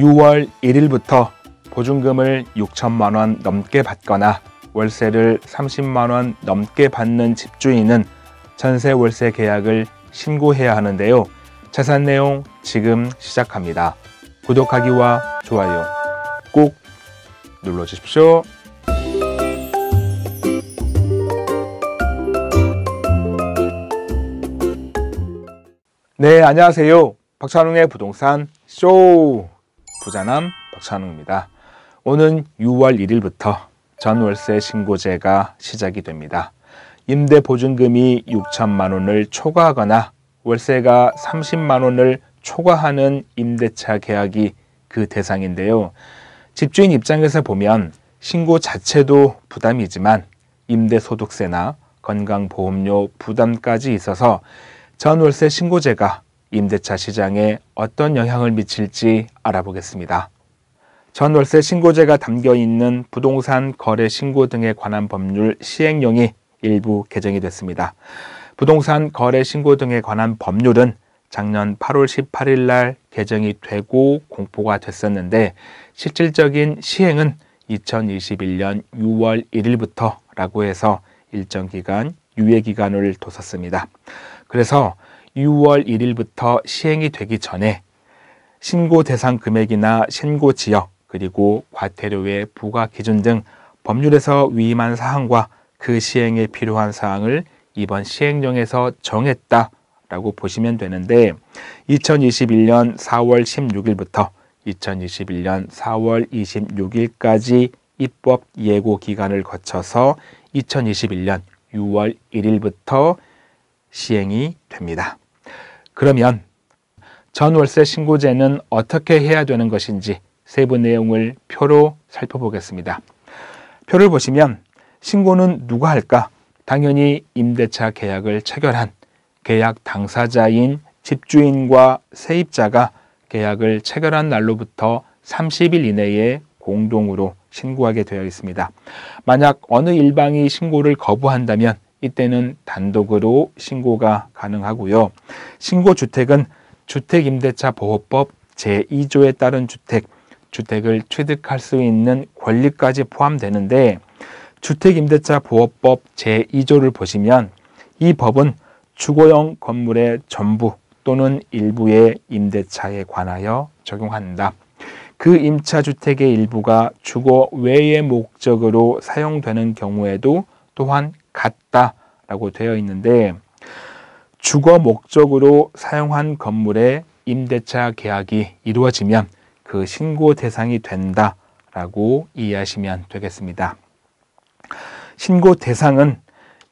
6월 1일부터 보증금을 6천만 원 넘게 받거나 월세를 30만 원 넘게 받는 집주인은 전세 월세 계약을 신고해야 하는데요. 자산 내용 지금 시작합니다. 구독하기와 좋아요 꼭 눌러 주십시오. 네, 안녕하세요. 박찬웅의 부동산 쇼! 부자남 박찬웅입니다. 오는 6월 1일부터 전월세 신고제가 시작이 됩니다. 임대 보증금이 6천만 원을 초과하거나 월세가 30만 원을 초과하는 임대차 계약이 그 대상인데요. 집주인 입장에서 보면 신고 자체도 부담이지만 임대소득세나 건강보험료 부담까지 있어서 전월세 신고제가 임대차 시장에 어떤 영향을 미칠지 알아보겠습니다. 전월세 신고제가 담겨 있는 부동산 거래 신고 등에 관한 법률 시행령이 일부 개정이 됐습니다. 부동산 거래 신고 등에 관한 법률은 작년 8월 18일 날 개정이 되고 공포가 됐었는데 실질적인 시행은 2021년 6월 1일부터라고 해서 일정 기간 유예 기간을 뒀었습니다. 그래서 6월 1일부터 시행이 되기 전에 신고 대상 금액이나 신고 지역 그리고 과태료의 부과 기준 등 법률에서 위임한 사항과 그 시행에 필요한 사항을 이번 시행령에서 정했다라고 보시면 되는데 2021년 4월 16일부터 2021년 4월 26일까지 입법 예고 기간을 거쳐서 2021년 6월 1일부터 시행이 됩니다. 그러면 전월세 신고제는 어떻게 해야 되는 것인지 세부 내용을 표로 살펴보겠습니다. 표를 보시면 신고는 누가 할까? 당연히 임대차 계약을 체결한 계약 당사자인 집주인과 세입자가 계약을 체결한 날로부터 30일 이내에 공동으로 신고하게 되어 있습니다. 만약 어느 일방이 신고를 거부한다면 이때는 단독으로 신고가 가능하고요. 신고 주택은 주택임대차보호법 제2조에 따른 주택, 주택을 취득할 수 있는 권리까지 포함되는데 주택임대차보호법 제2조를 보시면 이 법은 주거용 건물의 전부 또는 일부의 임대차에 관하여 적용한다. 그 임차주택의 일부가 주거 외의 목적으로 사용되는 경우에도 또한 같다라고 되어 있는데 주거 목적으로 사용한 건물의 임대차 계약이 이루어지면 그 신고 대상이 된다라고 이해하시면 되겠습니다. 신고 대상은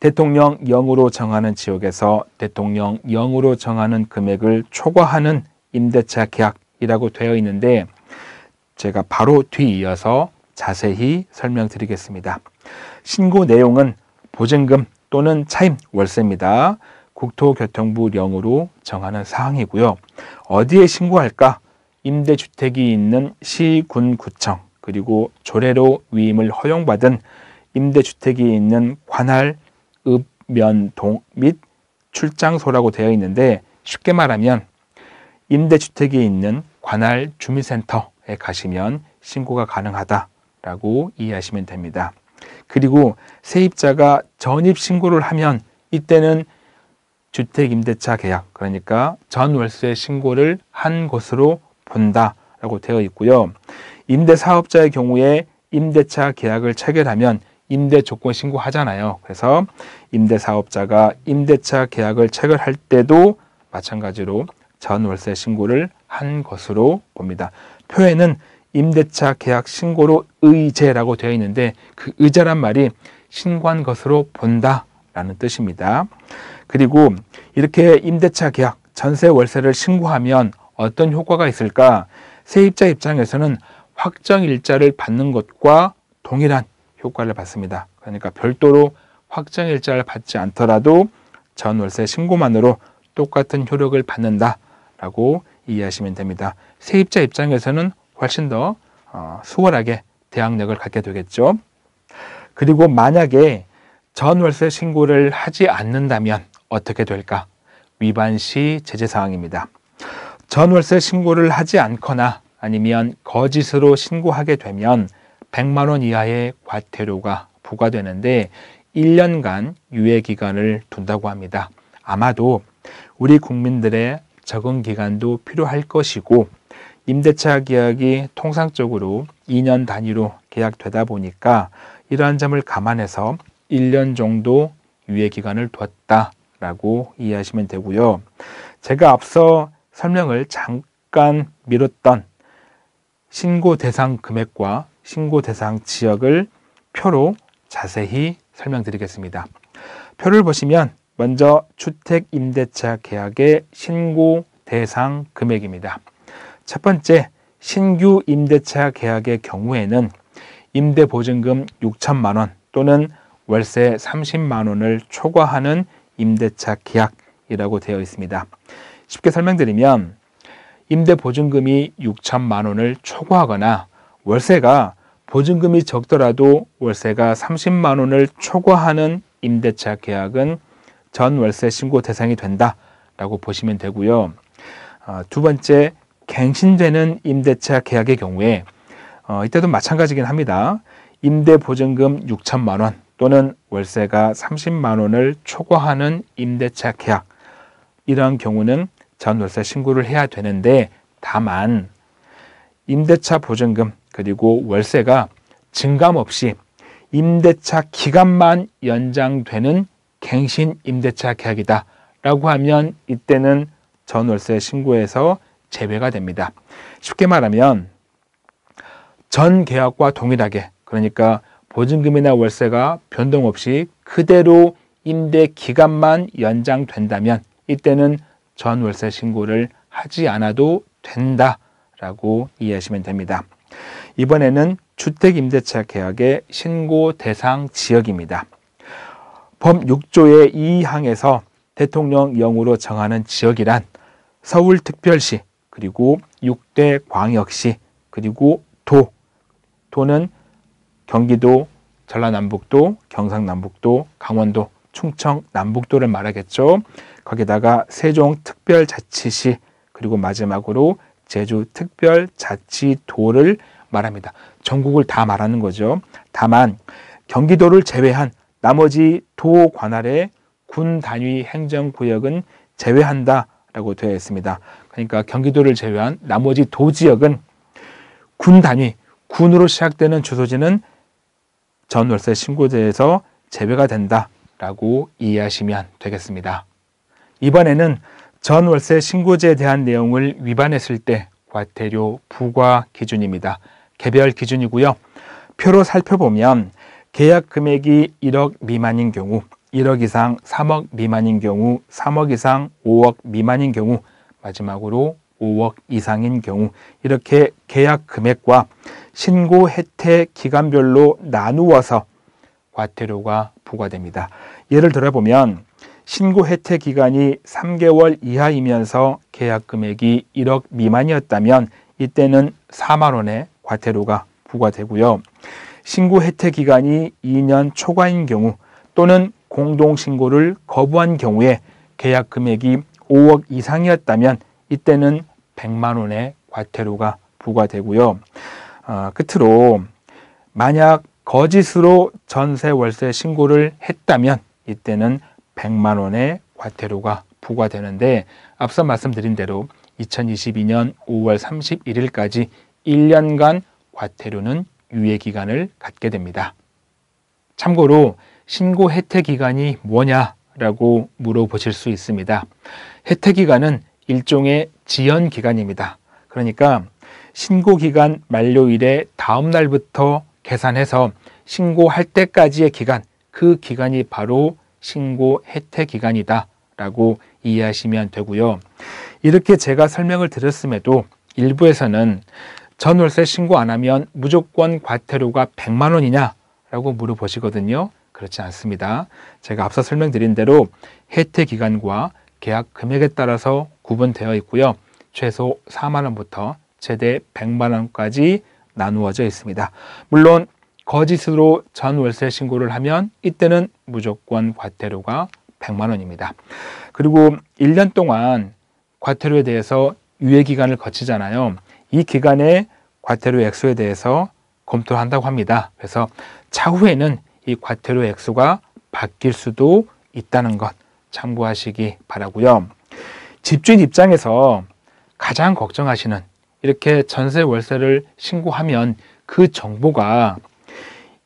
대통령 0으로 정하는 지역에서 대통령 0으로 정하는 금액을 초과하는 임대차 계약이라고 되어 있는데 제가 바로 뒤이어서 자세히 설명드리겠습니다. 신고 내용은 보증금 또는 차임 월세입니다. 국토교통부령으로 정하는 사항이고요. 어디에 신고할까? 임대주택이 있는 시, 군, 구청 그리고 조례로 위임을 허용받은 임대주택이 있는 관할, 읍, 면, 동 및 출장소라고 되어 있는데 쉽게 말하면 임대주택이 있는 관할 주민센터에 가시면 신고가 가능하다라고 이해하시면 됩니다. 그리고 세입자가 전입 신고를 하면 이때는 주택임대차 계약 그러니까 전월세 신고를 한 것으로 본다라고 되어 있고요. 임대사업자의 경우에 임대차 계약을 체결하면 임대 조건 신고하잖아요. 그래서 임대사업자가 임대차 계약을 체결할 때도 마찬가지로 전월세 신고를 한 것으로 봅니다. 표에는 임대차 계약 신고로 의제라고 되어 있는데 그 의제란 말이 신고한 것으로 본다라는 뜻입니다. 그리고 이렇게 임대차 계약, 전세 월세를 신고하면 어떤 효과가 있을까? 세입자 입장에서는 확정 일자를 받는 것과 동일한 효과를 받습니다. 그러니까 별도로 확정 일자를 받지 않더라도 전월세 신고만으로 똑같은 효력을 받는다라고 이해하시면 됩니다. 세입자 입장에서는 훨씬 더 어, 수월하게 대항력을 갖게 되겠죠. 그리고 만약에 전월세 신고를 하지 않는다면 어떻게 될까? 위반 시 제재 사항입니다. 전월세 신고를 하지 않거나 아니면 거짓으로 신고하게 되면 100만 원 이하의 과태료가 부과되는데 1년간 유예 기간을 둔다고 합니다. 아마도 우리 국민들의 적응 기간도 필요할 것이고 임대차 계약이 통상적으로 2년 단위로 계약되다 보니까 이러한 점을 감안해서 1년 정도 유예 기간을 두었다라고 이해하시면 되고요. 제가 앞서 설명을 잠깐 미뤘던 신고 대상 금액과 신고 대상 지역을 표로 자세히 설명드리겠습니다. 표를 보시면 먼저 주택 임대차 계약의 신고 대상 금액입니다. 첫 번째, 신규 임대차 계약의 경우에는 임대 보증금 6천만 원 또는 월세 30만 원을 초과하는 임대차 계약이라고 되어 있습니다. 쉽게 설명드리면 임대 보증금이 6천만 원을 초과하거나 월세가 보증금이 적더라도 월세가 30만 원을 초과하는 임대차 계약은 전 월세 신고 대상이 된다라고 보시면 되고요. 아, 두 번째 갱신되는 임대차 계약의 경우에 어, 이때도 마찬가지긴 합니다. 임대 보증금 6천만 원 또는 월세가 30만 원을 초과하는 임대차 계약 이러한 경우는 전월세 신고를 해야 되는데 다만 임대차 보증금 그리고 월세가 증감 없이 임대차 기간만 연장되는 갱신 임대차 계약이다 라고 하면 이때는 전월세 신고에서 제외가 됩니다. 쉽게 말하면 전 계약과 동일하게 그러니까 보증금이나 월세가 변동 없이 그대로 임대 기간만 연장된다면 이때는 전월세 신고를 하지 않아도 된다라고 이해하시면 됩니다. 이번에는 주택임대차 계약의 신고 대상 지역입니다. 법 6조의 2항에서 대통령령으로 정하는 지역이란 서울특별시 그리고 6대 광역시, 그리고 도. 도는 경기도, 전라남북도, 경상남북도, 강원도, 충청, 남북도를 말하겠죠. 거기다가 세종특별자치시, 그리고 마지막으로 제주특별자치도를 말합니다. 전국을 다 말하는 거죠. 다만 경기도를 제외한 나머지 도 관할의 군 단위 행정구역은 제외한다. 라고 되어 있습니다. 그러니까 경기도를 제외한 나머지 도 지역은 군 단위, 군으로 시작되는 주소지는 전 월세 신고제에서 제외가 된다라고 이해하시면 되겠습니다. 이번에는 전 월세 신고제에 대한 내용을 위반했을 때 과태료 부과 기준입니다. 개별 기준이고요. 표로 살펴보면 계약 금액이 1억 미만인 경우 1억 이상 3억 미만인 경우, 3억 이상 5억 미만인 경우, 마지막으로 5억 이상인 경우 이렇게 계약 금액과 신고 혜택 기간별로 나누어서 과태료가 부과됩니다. 예를 들어보면 신고 혜택 기간이 3개월 이하이면서 계약 금액이 1억 미만이었다면 이때는 4만 원의 과태료가 부과되고요. 신고 혜택 기간이 2년 초과인 경우 또는 공동 신고를 거부한 경우에 계약 금액이 5억 이상이었다면 이때는 100만 원의 과태료가 부과되고요. 아, 끝으로 만약 거짓으로 전세 월세 신고를 했다면 이때는 100만 원의 과태료가 부과되는데 앞서 말씀드린 대로 2022년 5월 31일까지 1년간 과태료는 유예 기간을 갖게 됩니다. 참고로 신고 혜택 기간이 뭐냐라고 물어보실 수 있습니다. 혜택 기간은 일종의 지연 기간입니다. 그러니까 신고 기간 만료일의 다음 날부터 계산해서 신고할 때까지의 기간, 그 기간이 바로 신고 혜택 기간이다 라고 이해하시면 되고요. 이렇게 제가 설명을 드렸음에도 일부에서는 전월세 신고 안 하면 무조건 과태료가 100만 원이냐 라고 물어보시거든요. 그렇지 않습니다. 제가 앞서 설명드린 대로 혜택 기간과 계약 금액에 따라서 구분되어 있고요. 최소 4만 원부터 최대 100만 원까지 나누어져 있습니다. 물론 거짓으로 전월세 신고를 하면 이때는 무조건 과태료가 100만 원입니다. 그리고 1년 동안 과태료에 대해서 유예 기간을 거치잖아요. 이 기간에 과태료 액수에 대해서 검토한다고 를 합니다. 그래서 차후에는 이 과태료 액수가 바뀔 수도 있다는 것 참고하시기 바라고요. 집주인 입장에서 가장 걱정하시는 이렇게 전세 월세를 신고하면 그 정보가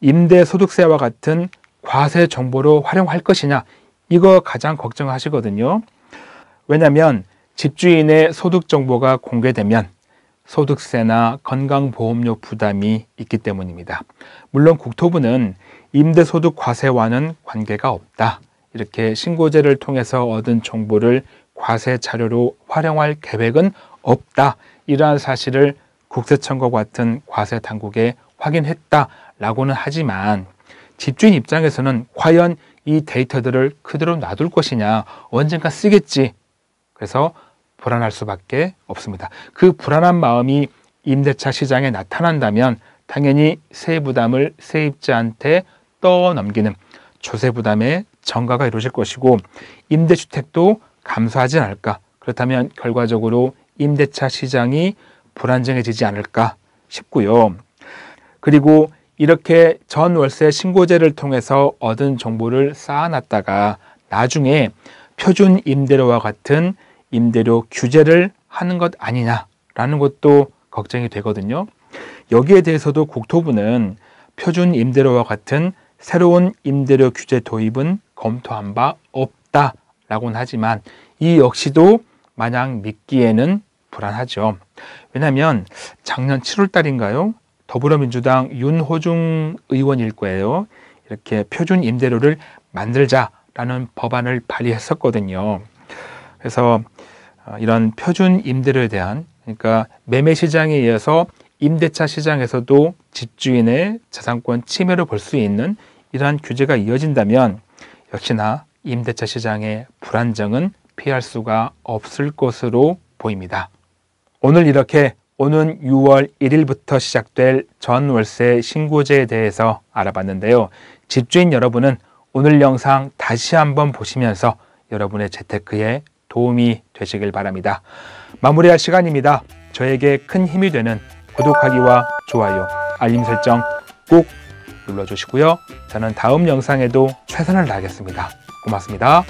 임대소득세와 같은 과세 정보로 활용할 것이냐 이거 가장 걱정하시거든요. 왜냐하면 집주인의 소득 정보가 공개되면 소득세나 건강보험료 부담이 있기 때문입니다. 물론 국토부는 임대소득 과세와는 관계가 없다. 이렇게 신고제를 통해서 얻은 정보를 과세 자료로 활용할 계획은 없다. 이러한 사실을 국세청과 같은 과세 당국에 확인했다라고는 하지만 집주인 입장에서는 과연 이 데이터들을 그대로 놔둘 것이냐 언젠가 쓰겠지 그래서 불안할 수밖에 없습니다. 그 불안한 마음이 임대차 시장에 나타난다면 당연히 세부 담을 세입자한테 떠넘기는 조세 부담의 전가가 이루어질 것이고 임대주택도 감소하지 않을까. 그렇다면 결과적으로 임대차 시장이 불안정해지지 않을까 싶고요. 그리고 이렇게 전 월세 신고제를 통해서 얻은 정보를 쌓아놨다가 나중에 표준 임대료와 같은 임대료 규제를 하는 것 아니냐라는 것도 걱정이 되거든요. 여기에 대해서도 국토부는 표준 임대료와 같은 새로운 임대료 규제 도입은 검토한 바 없다라고는 하지만 이 역시도 마냥 믿기에는 불안하죠. 왜냐하면 작년 7월달인가요? 더불어민주당 윤호중 의원 일거예요 이렇게 표준 임대료를 만들자라는 법안을 발의했었거든요. 그래서 어, 이런 표준 임대료에 대한 그러니까 매매 시장에 의해서 임대차 시장에서도 집주인의 자산권 침해로 볼 수 있는 이러한 규제가 이어진다면 역시나 임대차 시장의 불안정은 피할 수가 없을 것으로 보입니다. 오늘 이렇게 오는 6월 1일부터 시작될 전월세 신고제에 대해서 알아봤는데요. 집주인 여러분은 오늘 영상 다시 한번 보시면서 여러분의 재테크에 도움이 되시길 바랍니다. 마무리할 시간입니다. 저에게 큰 힘이 되는 구독하기와 좋아요, 알림 설정 꼭 눌러주시고요. 저는 다음 영상에도 최선을 다하겠습니다. 고맙습니다.